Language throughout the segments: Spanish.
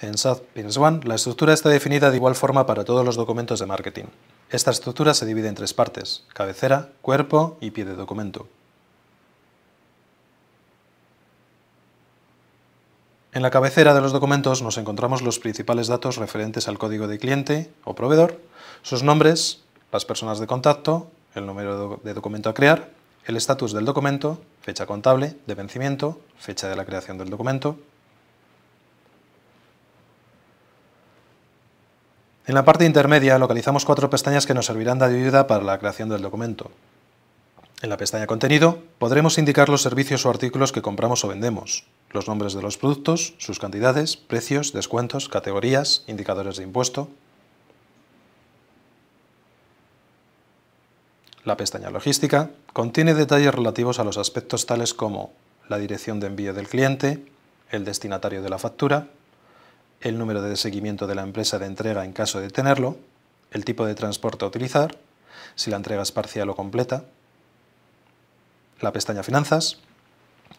En Business One, la estructura está definida de igual forma para todos los documentos de marketing. Esta estructura se divide en tres partes, cabecera, cuerpo y pie de documento. En la cabecera de los documentos nos encontramos los principales datos referentes al código de cliente o proveedor, sus nombres, las personas de contacto, el número de documento a crear, el estatus del documento, fecha contable, de vencimiento, fecha de la creación del documento, En la parte intermedia localizamos cuatro pestañas que nos servirán de ayuda para la creación del documento. En la pestaña Contenido podremos indicar los servicios o artículos que compramos o vendemos, los nombres de los productos, sus cantidades, precios, descuentos, categorías, indicadores de impuesto. La pestaña Logística contiene detalles relativos a los aspectos tales como la dirección de envío del cliente, el destinatario de la factura, el número de seguimiento de la empresa de entrega en caso de tenerlo, el tipo de transporte a utilizar, si la entrega es parcial o completa, la pestaña Finanzas,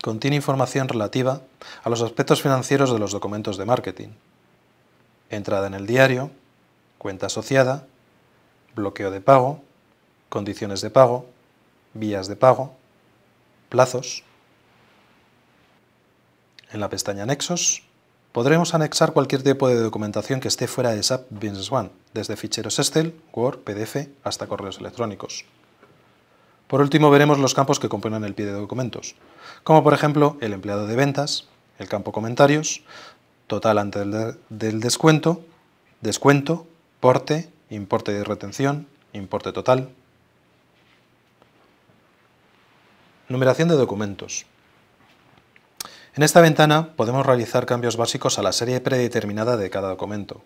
contiene información relativa a los aspectos financieros de los documentos de marketing, entrada en el diario, cuenta asociada, bloqueo de pago, condiciones de pago, vías de pago, plazos. En la pestaña Anexos Podremos anexar cualquier tipo de documentación que esté fuera de SAP Business One, desde ficheros Excel, Word, PDF hasta correos electrónicos. Por último, veremos los campos que componen el pie de documentos, como por ejemplo el empleado de ventas, el campo comentarios, total antes del descuento, descuento, porte, importe de retención, importe total. Numeración de documentos. En esta ventana podemos realizar cambios básicos a la serie predeterminada de cada documento.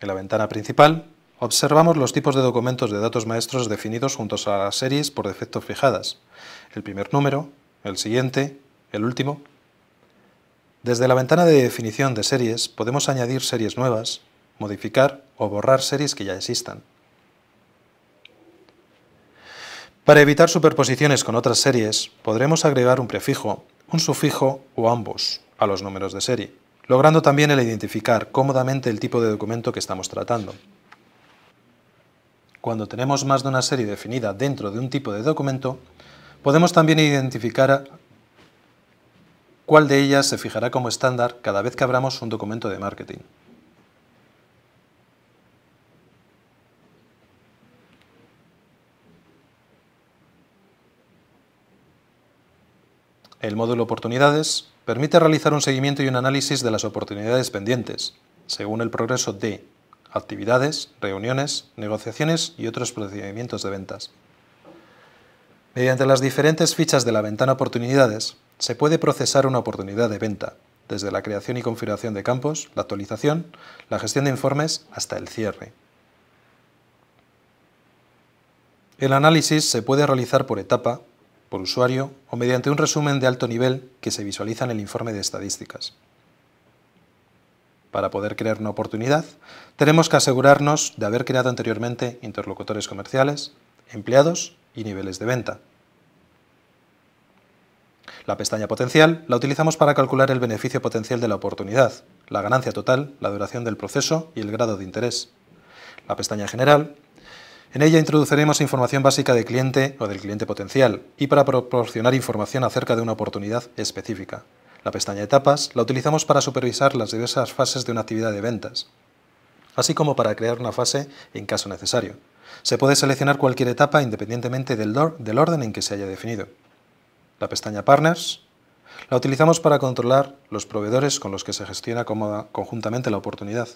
En la ventana principal observamos los tipos de documentos de datos maestros definidos juntos a las series por defecto fijadas, el primer número, el siguiente, el último. Desde la ventana de definición de series podemos añadir series nuevas, modificar o borrar series que ya existan. Para evitar superposiciones con otras series, podremos agregar un prefijo un sufijo o ambos a los números de serie, logrando también el identificar cómodamente el tipo de documento que estamos tratando. Cuando tenemos más de una serie definida dentro de un tipo de documento, podemos también identificar cuál de ellas se fijará como estándar cada vez que abramos un documento de marketing. El módulo Oportunidades permite realizar un seguimiento y un análisis de las oportunidades pendientes, según el progreso de actividades, reuniones, negociaciones y otros procedimientos de ventas. Mediante las diferentes fichas de la ventana Oportunidades, se puede procesar una oportunidad de venta, desde la creación y configuración de campos, la actualización, la gestión de informes hasta el cierre. El análisis se puede realizar por etapa por usuario o mediante un resumen de alto nivel que se visualiza en el informe de estadísticas. Para poder crear una oportunidad, tenemos que asegurarnos de haber creado anteriormente interlocutores comerciales, empleados y niveles de venta. La pestaña potencial la utilizamos para calcular el beneficio potencial de la oportunidad, la ganancia total, la duración del proceso y el grado de interés. La pestaña general en ella introduciremos información básica del cliente o del cliente potencial y para proporcionar información acerca de una oportunidad específica. La pestaña Etapas la utilizamos para supervisar las diversas fases de una actividad de ventas, así como para crear una fase en caso necesario. Se puede seleccionar cualquier etapa independientemente del, del orden en que se haya definido. La pestaña Partners la utilizamos para controlar los proveedores con los que se gestiona conjuntamente la oportunidad.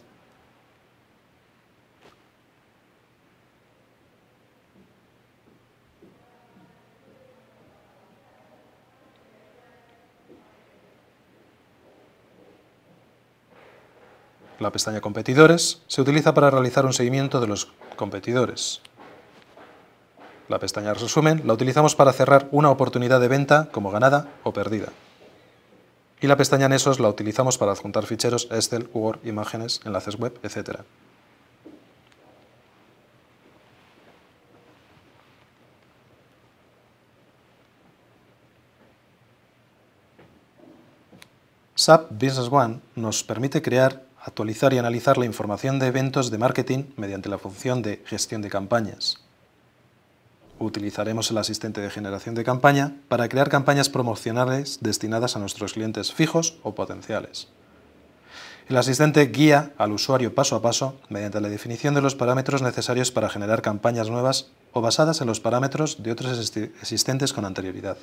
La pestaña Competidores se utiliza para realizar un seguimiento de los competidores. La pestaña Resumen la utilizamos para cerrar una oportunidad de venta como ganada o perdida. Y la pestaña esos la utilizamos para adjuntar ficheros Excel, Word, imágenes, enlaces web, etc. SAP Business One nos permite crear actualizar y analizar la información de eventos de marketing mediante la función de gestión de campañas. Utilizaremos el asistente de generación de campaña para crear campañas promocionales destinadas a nuestros clientes fijos o potenciales. El asistente guía al usuario paso a paso mediante la definición de los parámetros necesarios para generar campañas nuevas o basadas en los parámetros de otros existentes con anterioridad.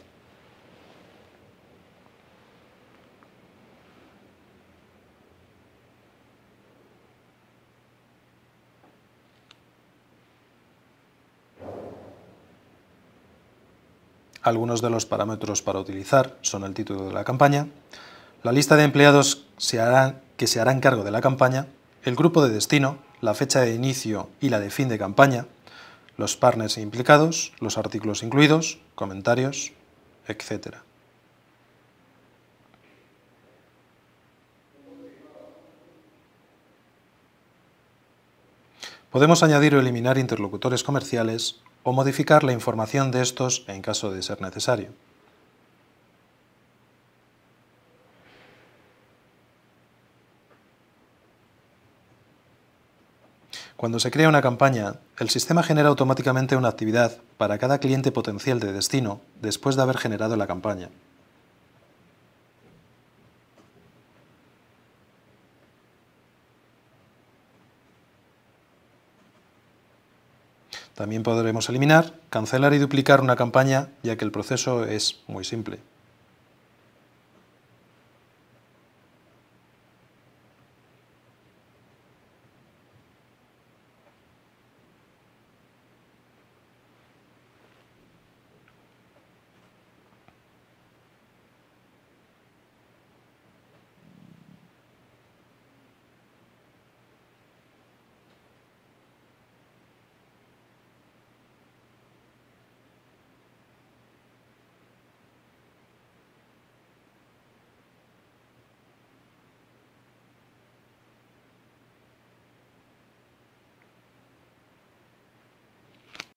Algunos de los parámetros para utilizar son el título de la campaña, la lista de empleados que se harán cargo de la campaña, el grupo de destino, la fecha de inicio y la de fin de campaña, los partners implicados, los artículos incluidos, comentarios, etc. Podemos añadir o eliminar interlocutores comerciales o modificar la información de estos en caso de ser necesario. Cuando se crea una campaña, el sistema genera automáticamente una actividad para cada cliente potencial de destino después de haber generado la campaña. También podremos eliminar, cancelar y duplicar una campaña, ya que el proceso es muy simple.